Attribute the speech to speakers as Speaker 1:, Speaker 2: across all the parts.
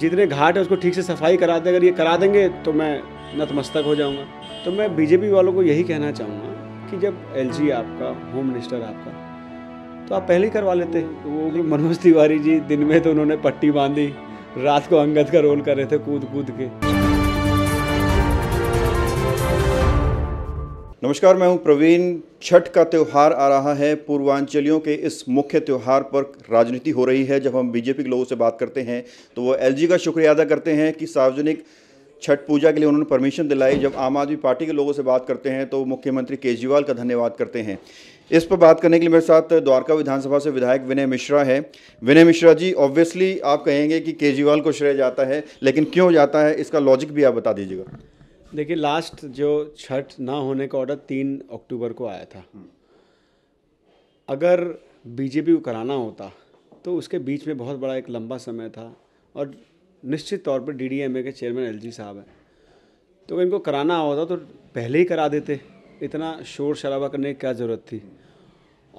Speaker 1: जितने घाट है उसको ठीक से सफाई करा दें अगर ये करा देंगे तो मैं नतमस्तक हो जाऊँगा तो मैं बीजेपी वालों को यही कहना चाहूँगा कि जब एल आपका होम मिनिस्टर आपका तो आप पहले ही करवा लेते वो मनोज तिवारी जी दिन में तो उन्होंने पट्टी बांधी रात
Speaker 2: को अंगद का रोल कर रहे थे कूद कूद के नमस्कार मैं हूं प्रवीण छठ का त्यौहार आ रहा है पूर्वांचलियों के इस मुख्य त्यौहार पर राजनीति हो रही है जब हम बीजेपी के लोगों से बात करते हैं तो वो एलजी का शुक्रिया अदा करते हैं कि सार्वजनिक छठ पूजा के लिए उन्होंने परमिशन दिलाई जब आम आदमी पार्टी के लोगों से बात करते हैं तो मुख्यमंत्री केजरीवाल का धन्यवाद करते हैं इस पर बात करने के लिए मेरे साथ द्वारका विधानसभा से विधायक विनय मिश्रा है विनय मिश्रा जी ऑब्वियसली आप कहेंगे कि केजरीवाल को श्रेय जाता है लेकिन क्यों जाता है इसका लॉजिक भी आप बता दीजिएगा
Speaker 1: देखिए लास्ट जो छठ ना होने का ऑर्डर तीन अक्टूबर को आया था हम्म। अगर बीजेपी को कराना होता तो उसके बीच में बहुत बड़ा एक लंबा समय था और निश्चित तौर पर डीडीएमए के चेयरमैन एलजी साहब हैं तो इनको कराना होता तो पहले ही करा देते इतना शोर शराबा करने की क्या ज़रूरत थी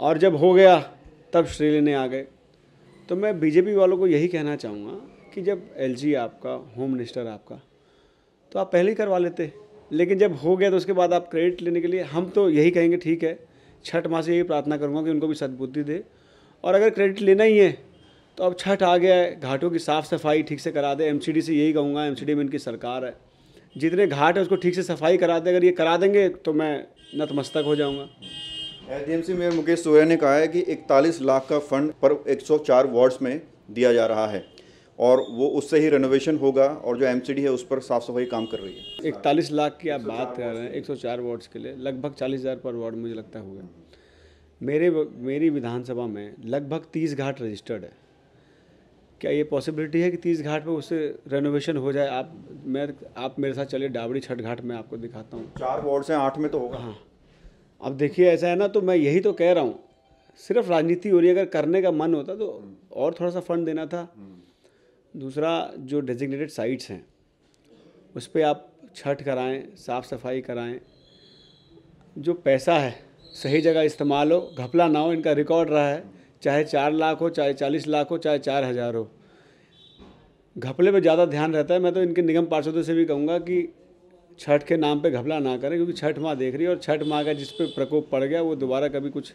Speaker 1: और जब हो गया तब श्री लेने आ गए तो मैं बीजेपी वालों को यही कहना चाहूँगा कि जब एलजी आपका होम मिनिस्टर आपका तो आप पहले ही करवा लेते लेकिन जब हो गया तो उसके बाद आप क्रेडिट लेने के लिए हम तो यही कहेंगे ठीक है छठ माँ से यही प्रार्थना करूँगा कि उनको भी सदबुद्धि दे और अगर क्रेडिट लेना ही है तो अब छठ आ गया है घाटों की साफ़ सफाई ठीक से करा दे एम से यही कहूँगा एम में इनकी सरकार है जितने घाट है उसको ठीक से सफाई करा दे अगर ये करा देंगे तो मैं नतमस्तक हो जाऊँगा
Speaker 2: एच मेयर मुकेश सोया ने कहा है कि 41 लाख का फंड पर 104 वार्ड्स में दिया जा रहा है और वो उससे ही रेनोवेशन होगा और जो एम है उस पर साफ सफाई काम कर रही है
Speaker 1: इकतालीस लाख की आप बात कर रहे हैं एक सौ चार वार्ड्स के लिए लगभग चालीस हज़ार पर वार्ड मुझे लगता हुआ मेरे मेरी विधानसभा में लगभग तीस घाट रजिस्टर्ड है क्या ये पॉसिबिलिटी है कि तीस घाट पर उससे रेनोवेशन हो जाए आप मैं आप मेरे साथ चलिए डाबड़ी छठ घाट में आपको दिखाता हूँ चार वार्ड से आठ में तो होगा हाँ अब देखिए ऐसा है ना तो मैं यही तो कह रहा हूँ सिर्फ राजनीति हो रही है अगर करने का मन होता तो और थोड़ा सा फंड देना था हम्म। दूसरा जो डेजिग्नेटेड साइट्स हैं उस पर आप छठ कराएं साफ़ सफाई कराएं जो पैसा है सही जगह इस्तेमाल हो घपला ना हो इनका रिकॉर्ड रहा है चाहे चार लाख हो चाहे चालीस लाख हो चाहे चार हज़ार हो घपले पे ज़्यादा ध्यान रहता है मैं तो इनके निगम पार्षदों से भी कहूँगा कि छठ के नाम पे घपला ना करें क्योंकि छठ माँ देख रही है और छठ माँ का जिस पर प्रकोप पड़ गया वो दोबारा कभी कुछ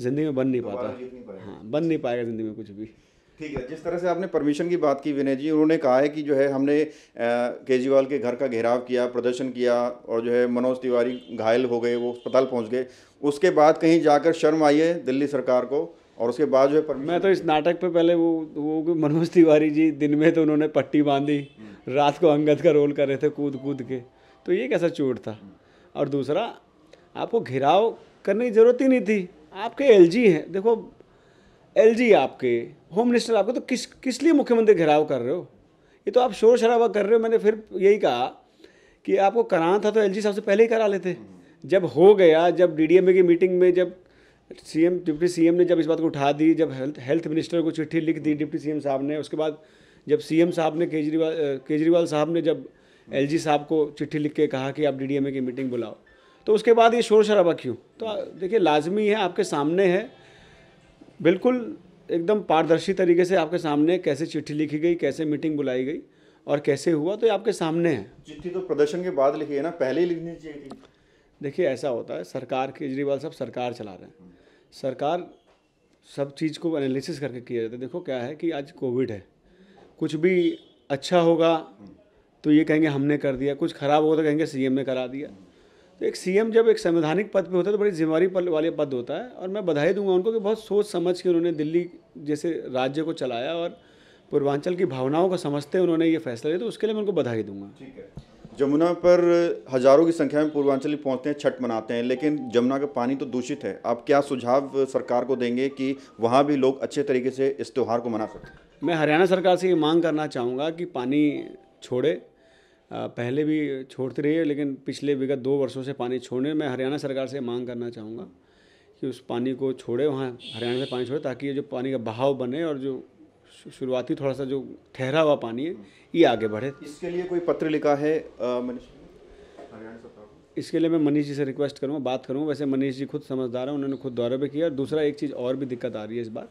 Speaker 1: ज़िंदगी में बन नहीं पाता हाँ बन नहीं पाएगा ज़िंदगी में कुछ भी
Speaker 2: ठीक है जिस तरह से आपने परमिशन की बात की विनय जी उन्होंने कहा है कि जो है हमने केजरीवाल के घर का घेराव किया प्रदर्शन किया और जो है मनोज तिवारी घायल हो गए वो अस्पताल पहुंच गए उसके बाद कहीं जाकर शर्म आई है दिल्ली सरकार को और उसके बाद जो है मैं तो इस
Speaker 1: नाटक पे पहले वो वो मनोज तिवारी जी दिन में तो उन्होंने पट्टी बांधी रात को अंगद का रोल कर रहे थे कूद कूद के तो ये कैसा चोट था और दूसरा आपको घेराव करने की ज़रूरत ही नहीं थी आपके एलजी हैं देखो एलजी आपके होम मिनिस्टर आपके तो किस किस लिए मुख्यमंत्री घेराव कर रहे हो ये तो आप शोर शराबा कर रहे हो मैंने फिर यही कहा कि आपको कराना था तो एलजी साहब से पहले ही करा लेते जब हो गया जब डीडीएमए की मीटिंग में जब सीएम डिप्टी सीएम ने जब इस बात को उठा दी जब हेल्थ हेल्थ मिनिस्टर को चिट्ठी लिख दी डिप्टी सीएम साहब ने उसके बाद जब सीएम साहब ने केजरीवाल केजरीवाल साहब ने जब एलजी साहब को चिट्ठी लिख के कहा कि आप डीडीएमए की मीटिंग बुलाओ तो उसके बाद ये शोर शराबा क्यों तो देखिए लाजमी है आपके सामने है बिल्कुल एकदम पारदर्शी तरीके से आपके सामने कैसे चिट्ठी लिखी गई कैसे मीटिंग बुलाई गई और कैसे हुआ तो ये आपके सामने है
Speaker 2: चिट्ठी तो प्रदर्शन के बाद लिखी है ना पहले ही लिखनी चाहिए थी
Speaker 1: देखिए ऐसा होता है सरकार केजरीवाल साहब सरकार चला रहे हैं सरकार सब चीज़ को एनालिसिस करके किया जाता है देखो क्या है कि आज कोविड है कुछ भी अच्छा होगा तो ये कहेंगे हमने कर दिया कुछ ख़राब होगा तो कहेंगे सीएम ने करा दिया तो एक सीएम जब एक संवैधानिक पद पे होता है तो बड़ी जिम्मेवारी वाले पद होता है और मैं बधाई दूंगा उनको कि बहुत सोच समझ के उन्होंने दिल्ली जैसे राज्य को चलाया और पूर्वांचल की भावनाओं को समझते उन्होंने ये फैसला लिया तो उसके लिए मैं उनको बधाई दूंगा ठीक है
Speaker 2: जमुना पर हजारों की संख्या में पूर्वांचल पहुंचते हैं छठ मनाते हैं लेकिन जमुना का पानी तो दूषित है आप क्या सुझाव सरकार को देंगे कि वहाँ भी लोग अच्छे तरीके से इस त्यौहार को मना सकते
Speaker 1: मैं हरियाणा सरकार से ये मांग करना चाहूँगा कि पानी छोड़े पहले भी छोड़ते रही है लेकिन पिछले विगत दो वर्षों से पानी छोड़ने मैं हरियाणा सरकार से मांग करना चाहूँगा कि उस पानी को छोड़े वहाँ हरियाणा से पानी छोड़े ताकि ये जो पानी का बहाव बने और जो शुरुआती थोड़ा सा जो ठहरा हुआ पानी है ये आगे बढ़े
Speaker 2: इसके लिए कोई पत्र लिखा है मनीष इसके
Speaker 1: लिए मैं मनीष जी से रिक्वेस्ट करूँगा बात करूँगा वैसे मनीष जी खुद समझदार हैं उन्होंने खुद दौरे पर किया और दूसरा एक चीज़ और भी दिक्कत आ रही है इस बार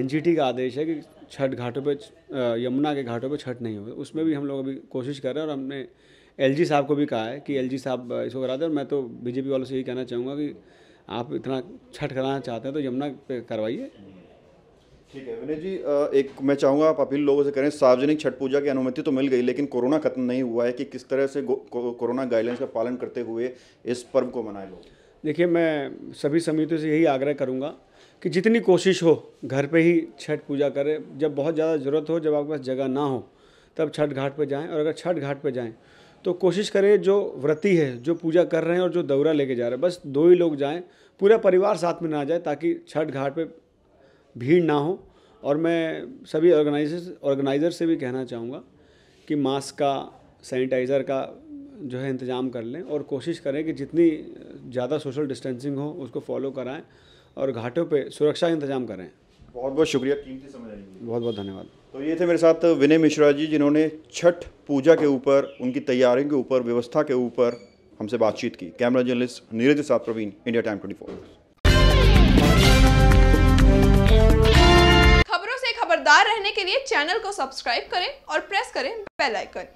Speaker 1: एनजीटी का आदेश है कि छठ घाटों पे यमुना के घाटों पे छठ नहीं हो उसमें भी हम लोग अभी कोशिश कर रहे हैं और हमने एलजी साहब को भी कहा है कि एलजी साहब इसको करा दें और मैं तो बीजेपी वालों से यही कहना चाहूँगा कि आप इतना छठ कराना चाहते हैं तो यमुना पे
Speaker 2: करवाइए ठीक है विनय जी एक मैं चाहूँगा आप अपील लोगों से करें सार्वजनिक छठ पूजा की अनुमति तो मिल गई लेकिन कोरोना खत्म नहीं हुआ है कि किस तरह से कोरोना गाइडलाइंस का पालन करते हुए इस पर्व को मनाए लोग
Speaker 1: देखिए मैं सभी समितियों से यही आग्रह करूँगा कि जितनी कोशिश हो घर पे ही छठ पूजा करें जब बहुत ज़्यादा ज़रूरत हो जब आपके पास जगह ना हो तब छठ घाट पर जाएं और अगर छठ घाट पर जाएं तो कोशिश करें जो व्रति है जो पूजा कर रहे हैं और जो दौरा लेके जा रहे हैं बस दो ही लोग जाएं पूरा परिवार साथ में ना जाए ताकि छठ घाट पे भीड़ ना हो और मैं सभी ऑर्गेनाइजर ऑर्गेनाइज़र से भी कहना चाहूँगा कि मास्क का सैनिटाइज़र का जो है इंतज़ाम कर लें और कोशिश करें कि जितनी ज़्यादा सोशल डिस्टेंसिंग हो उसको फॉलो कराएं और घाटों पर सुरक्षा इंतजाम करें
Speaker 2: बहुत बहुत शुक्रिया कीमती समझ आई बहुत बहुत धन्यवाद तो ये थे मेरे साथ विनय मिश्रा जी जिन्होंने छठ पूजा के ऊपर उनकी तैयारियों के ऊपर व्यवस्था के ऊपर हमसे बातचीत की कैमरा जर्नलिस्ट नीरज साहब Praveen India time twenty four खबरों से खबरदार रहने के लिए चैनल को सब्सक्राइब करें और प्रेस करें बेल आइकन